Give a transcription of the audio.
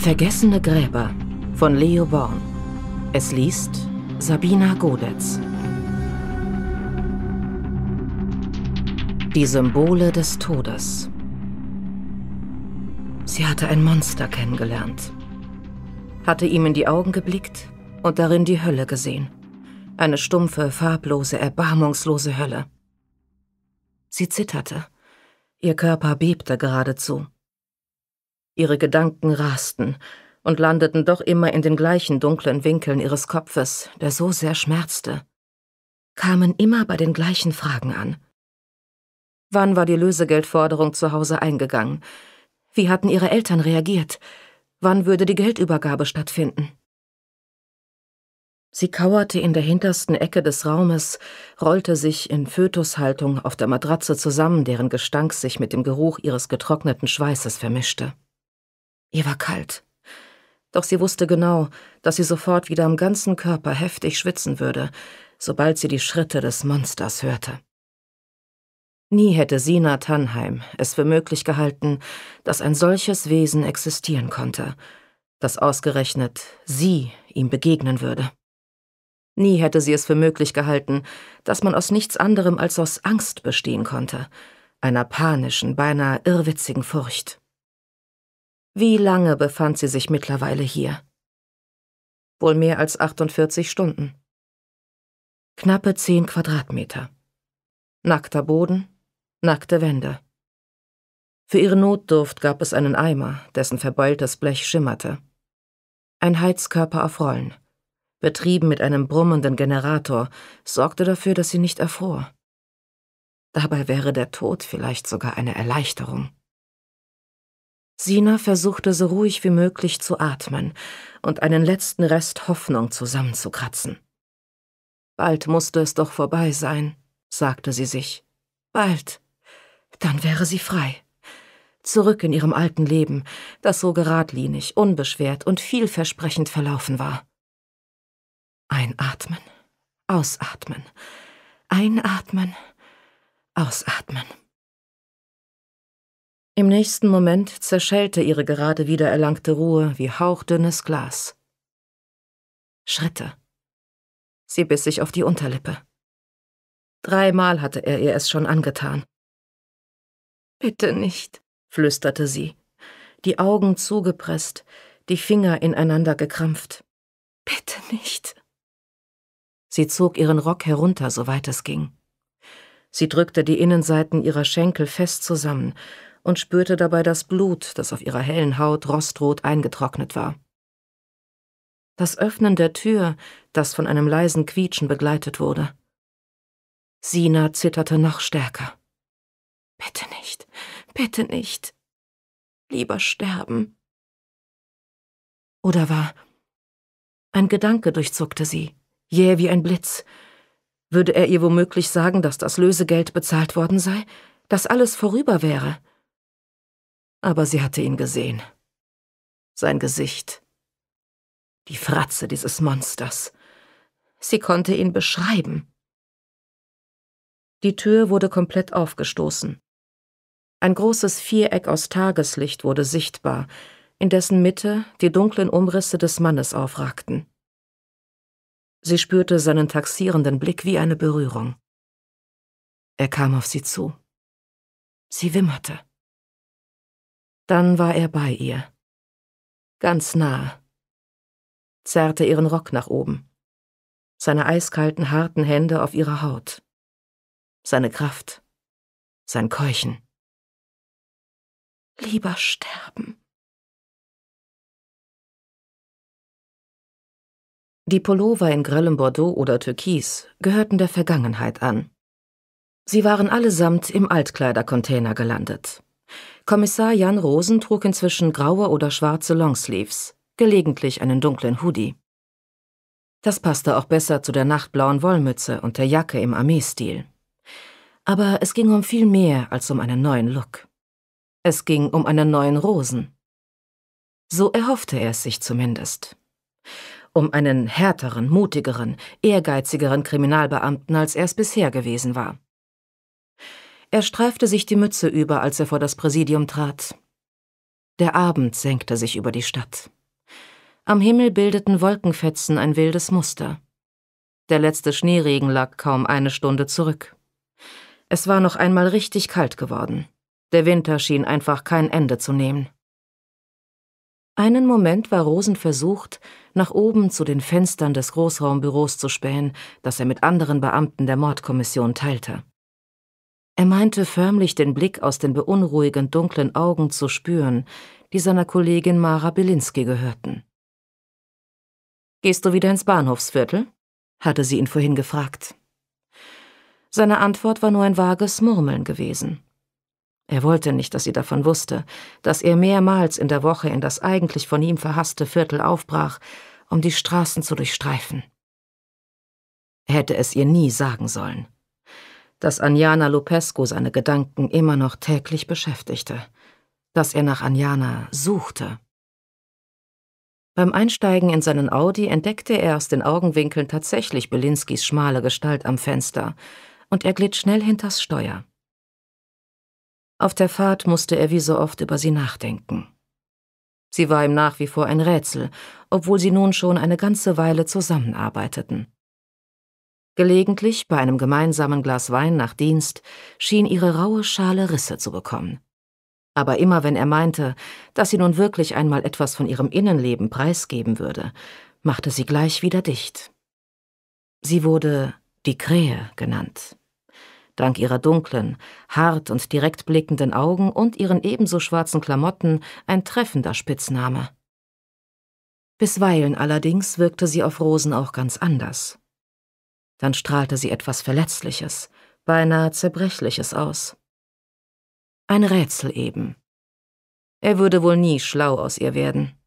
Vergessene Gräber von Leo Born. Es liest Sabina Godetz. Die Symbole des Todes. Sie hatte ein Monster kennengelernt, hatte ihm in die Augen geblickt und darin die Hölle gesehen. Eine stumpfe, farblose, erbarmungslose Hölle. Sie zitterte. Ihr Körper bebte geradezu. Ihre Gedanken rasten und landeten doch immer in den gleichen dunklen Winkeln ihres Kopfes, der so sehr schmerzte, kamen immer bei den gleichen Fragen an. Wann war die Lösegeldforderung zu Hause eingegangen? Wie hatten ihre Eltern reagiert? Wann würde die Geldübergabe stattfinden? Sie kauerte in der hintersten Ecke des Raumes, rollte sich in Fötushaltung auf der Matratze zusammen, deren Gestank sich mit dem Geruch ihres getrockneten Schweißes vermischte. Ihr war kalt. Doch sie wusste genau, dass sie sofort wieder am ganzen Körper heftig schwitzen würde, sobald sie die Schritte des Monsters hörte. Nie hätte Sina Tannheim es für möglich gehalten, dass ein solches Wesen existieren konnte, dass ausgerechnet sie ihm begegnen würde. Nie hätte sie es für möglich gehalten, dass man aus nichts anderem als aus Angst bestehen konnte, einer panischen, beinahe irrwitzigen Furcht. Wie lange befand sie sich mittlerweile hier? Wohl mehr als 48 Stunden. Knappe 10 Quadratmeter. Nackter Boden, nackte Wände. Für ihre Notdurft gab es einen Eimer, dessen verbeultes Blech schimmerte. Ein Heizkörper auf Rollen, betrieben mit einem brummenden Generator, sorgte dafür, dass sie nicht erfror. Dabei wäre der Tod vielleicht sogar eine Erleichterung. Sina versuchte so ruhig wie möglich zu atmen und einen letzten Rest Hoffnung zusammenzukratzen. Bald musste es doch vorbei sein, sagte sie sich. Bald. Dann wäre sie frei. Zurück in ihrem alten Leben, das so geradlinig, unbeschwert und vielversprechend verlaufen war. Einatmen, ausatmen, einatmen, ausatmen. Im nächsten Moment zerschellte ihre gerade wiedererlangte Ruhe wie hauchdünnes Glas. Schritte. Sie biss sich auf die Unterlippe. Dreimal hatte er ihr es schon angetan. Bitte nicht, flüsterte sie, die Augen zugepresst, die Finger ineinander gekrampft. Bitte nicht. Sie zog ihren Rock herunter, soweit es ging. Sie drückte die Innenseiten ihrer Schenkel fest zusammen, und spürte dabei das Blut, das auf ihrer hellen Haut rostrot eingetrocknet war. Das Öffnen der Tür, das von einem leisen Quietschen begleitet wurde. Sina zitterte noch stärker. Bitte nicht, bitte nicht. Lieber sterben. Oder war. Ein Gedanke durchzuckte sie, jäh wie ein Blitz. Würde er ihr womöglich sagen, dass das Lösegeld bezahlt worden sei, dass alles vorüber wäre, aber sie hatte ihn gesehen. Sein Gesicht. Die Fratze dieses Monsters. Sie konnte ihn beschreiben. Die Tür wurde komplett aufgestoßen. Ein großes Viereck aus Tageslicht wurde sichtbar, in dessen Mitte die dunklen Umrisse des Mannes aufragten. Sie spürte seinen taxierenden Blick wie eine Berührung. Er kam auf sie zu. Sie wimmerte. Dann war er bei ihr. Ganz nah. Zerrte ihren Rock nach oben. Seine eiskalten, harten Hände auf ihrer Haut. Seine Kraft. Sein Keuchen. Lieber sterben. Die Pullover in grellem Bordeaux oder Türkis gehörten der Vergangenheit an. Sie waren allesamt im Altkleidercontainer gelandet. Kommissar Jan Rosen trug inzwischen graue oder schwarze Longsleeves, gelegentlich einen dunklen Hoodie. Das passte auch besser zu der nachtblauen Wollmütze und der Jacke im Armeestil. Aber es ging um viel mehr als um einen neuen Look. Es ging um einen neuen Rosen. So erhoffte er es sich zumindest. Um einen härteren, mutigeren, ehrgeizigeren Kriminalbeamten, als er es bisher gewesen war. Er streifte sich die Mütze über, als er vor das Präsidium trat. Der Abend senkte sich über die Stadt. Am Himmel bildeten Wolkenfetzen ein wildes Muster. Der letzte Schneeregen lag kaum eine Stunde zurück. Es war noch einmal richtig kalt geworden. Der Winter schien einfach kein Ende zu nehmen. Einen Moment war Rosen versucht, nach oben zu den Fenstern des Großraumbüros zu spähen, das er mit anderen Beamten der Mordkommission teilte. Er meinte förmlich den Blick aus den beunruhigend dunklen Augen zu spüren, die seiner Kollegin Mara Belinsky gehörten. Gehst du wieder ins Bahnhofsviertel? hatte sie ihn vorhin gefragt. Seine Antwort war nur ein vages Murmeln gewesen. Er wollte nicht, dass sie davon wusste, dass er mehrmals in der Woche in das eigentlich von ihm verhasste Viertel aufbrach, um die Straßen zu durchstreifen. Er hätte es ihr nie sagen sollen dass Anjana Lupescu seine Gedanken immer noch täglich beschäftigte, dass er nach Anjana suchte. Beim Einsteigen in seinen Audi entdeckte er aus den Augenwinkeln tatsächlich Belinskis schmale Gestalt am Fenster, und er glitt schnell hinters Steuer. Auf der Fahrt musste er wie so oft über sie nachdenken. Sie war ihm nach wie vor ein Rätsel, obwohl sie nun schon eine ganze Weile zusammenarbeiteten. Gelegentlich, bei einem gemeinsamen Glas Wein nach Dienst, schien ihre raue Schale Risse zu bekommen. Aber immer wenn er meinte, dass sie nun wirklich einmal etwas von ihrem Innenleben preisgeben würde, machte sie gleich wieder dicht. Sie wurde die Krähe genannt. Dank ihrer dunklen, hart und direkt blickenden Augen und ihren ebenso schwarzen Klamotten ein treffender Spitzname. Bisweilen allerdings wirkte sie auf Rosen auch ganz anders. Dann strahlte sie etwas Verletzliches, beinahe Zerbrechliches aus. Ein Rätsel eben. Er würde wohl nie schlau aus ihr werden.